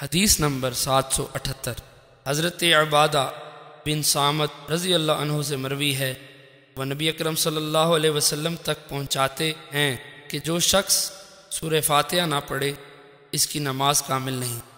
हदीस नंबर सात सौ अठहत्तर हज़रत अबादा बिन सामत रज़ी अल्लाह से मरवी है वह नबी अक्रम सल्लल्लाहु अलैहि तक पहुँचाते हैं कि जो शख्स सूर्य फातह ना पढ़े इसकी नमाज कामिल नहीं